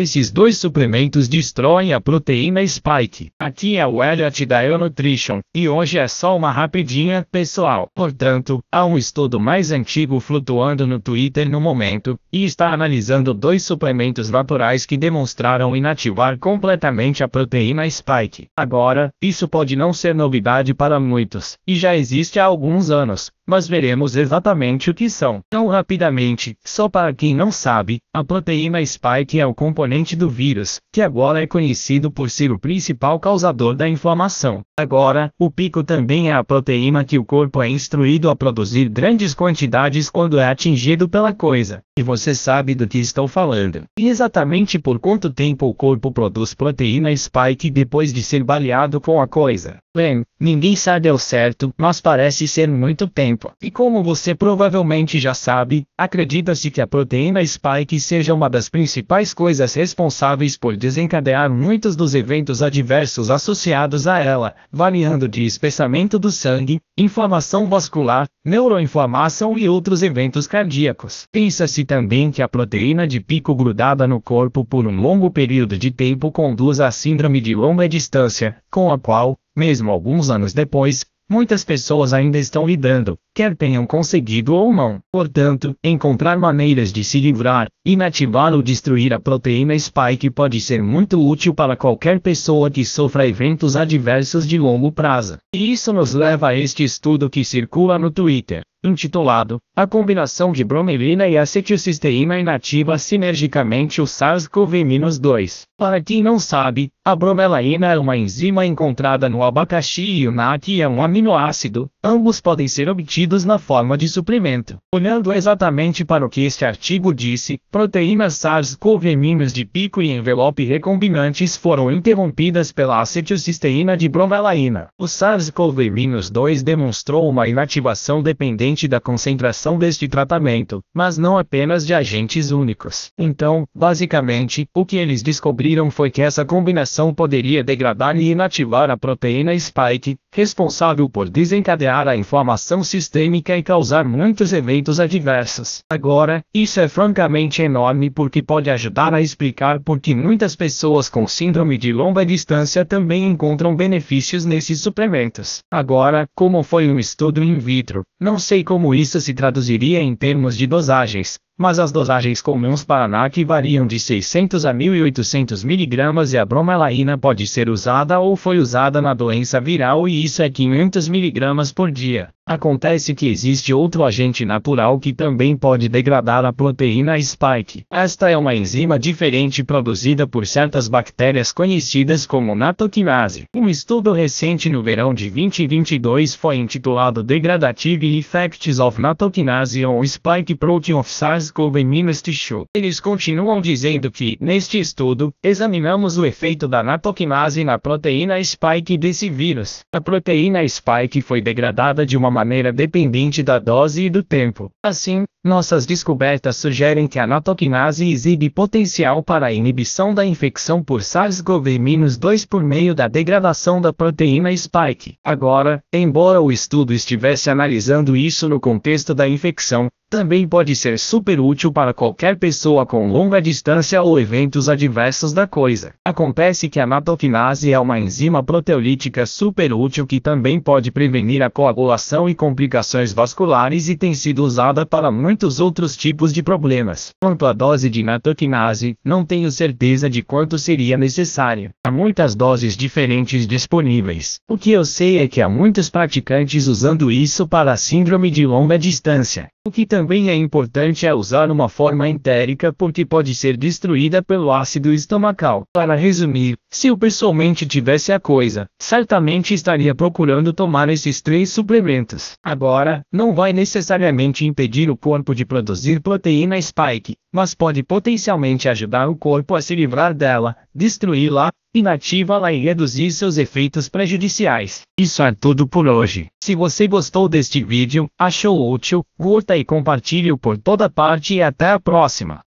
Esses dois suplementos destroem a proteína spike. Aqui é o Elliot da Eu Nutrition, e hoje é só uma rapidinha, pessoal. Portanto, há um estudo mais antigo flutuando no Twitter no momento, e está analisando dois suplementos vaporais que demonstraram inativar completamente a proteína spike. Agora, isso pode não ser novidade para muitos, e já existe há alguns anos, mas veremos exatamente o que são. Então, rapidamente, só para quem não sabe, a proteína spike é o componente componente do vírus, que agora é conhecido por ser o principal causador da inflamação. Agora, o pico também é a proteína que o corpo é instruído a produzir grandes quantidades quando é atingido pela coisa. E você sabe do que estou falando. E exatamente por quanto tempo o corpo produz proteína spike depois de ser baleado com a coisa? Bem, ninguém sabe ao certo, mas parece ser muito tempo. E como você provavelmente já sabe, acredita-se que a proteína spike seja uma das principais coisas físicas responsáveis por desencadear muitos dos eventos adversos associados a ela, variando de espessamento do sangue, inflamação vascular, neuroinflamação e outros eventos cardíacos. Pensa-se também que a proteína de pico grudada no corpo por um longo período de tempo conduz à síndrome de longa distância, com a qual, mesmo alguns anos depois, Muitas pessoas ainda estão lidando, quer tenham conseguido ou não, portanto, encontrar maneiras de se livrar, inativar ou destruir a proteína spike pode ser muito útil para qualquer pessoa que sofra eventos adversos de longo prazo. E isso nos leva a este estudo que circula no Twitter intitulado A combinação de bromelina e acetilcisteína inativa sinergicamente o SARS-CoV-2. Para quem não sabe, a bromelaína é uma enzima encontrada no abacaxi e o NAC é um aminoácido, ambos podem ser obtidos na forma de suplemento. Olhando exatamente para o que este artigo disse, proteínas SARS-CoV 2 de pico e envelope recombinantes foram interrompidas pela acetilcisteína de bromelaína. O SARS-CoV 2 demonstrou uma inativação dependente da concentração deste tratamento, mas não apenas de agentes únicos. Então, basicamente, o que eles descobriram foi que essa combinação poderia degradar e inativar a proteína spike, responsável por desencadear a inflamação sistêmica e causar muitos eventos adversos. Agora, isso é francamente enorme porque pode ajudar a explicar por que muitas pessoas com síndrome de longa distância também encontram benefícios nesses suplementos. Agora, como foi um estudo in vitro, não sei como isso se traduziria em termos de dosagens, mas as dosagens comuns para NAC variam de 600 a 1.800 mg e a bromelaína pode ser usada ou foi usada na doença viral e isso é 500 mg por dia. Acontece que existe outro agente natural que também pode degradar a proteína spike. Esta é uma enzima diferente produzida por certas bactérias conhecidas como natoquinase. Um estudo recente no verão de 2022 foi intitulado Degradative Effects of Natoquinase on Spike Protein of SARS-CoV-2 Tissue. Eles continuam dizendo que, neste estudo, examinamos o efeito da natoquinase na proteína spike desse vírus. A proteína spike foi degradada de uma maneira dependente da dose e do tempo. Assim, nossas descobertas sugerem que a natoquinase exibe potencial para a inibição da infecção por SARS-CoV-2 por meio da degradação da proteína spike. Agora, embora o estudo estivesse analisando isso no contexto da infecção, também pode ser super útil para qualquer pessoa com longa distância ou eventos adversos da coisa. Acontece que a natoquinase é uma enzima proteolítica super útil que também pode prevenir a coagulação e complicações vasculares e tem sido usada para muitos muitos outros tipos de problemas. Quanto à dose de natokinase, não tenho certeza de quanto seria necessário. Há muitas doses diferentes disponíveis. O que eu sei é que há muitos praticantes usando isso para a síndrome de longa distância. O que também é importante é usar uma forma entérica porque pode ser destruída pelo ácido estomacal. Para resumir, se eu pessoalmente tivesse a coisa, certamente estaria procurando tomar esses três suplementos. Agora, não vai necessariamente impedir o corpo de produzir proteína spike, mas pode potencialmente ajudar o corpo a se livrar dela, destruí-la, inativa-la e reduzir seus efeitos prejudiciais. Isso é tudo por hoje. Se você gostou deste vídeo, achou útil, curta e compartilhe-o por toda parte e até a próxima.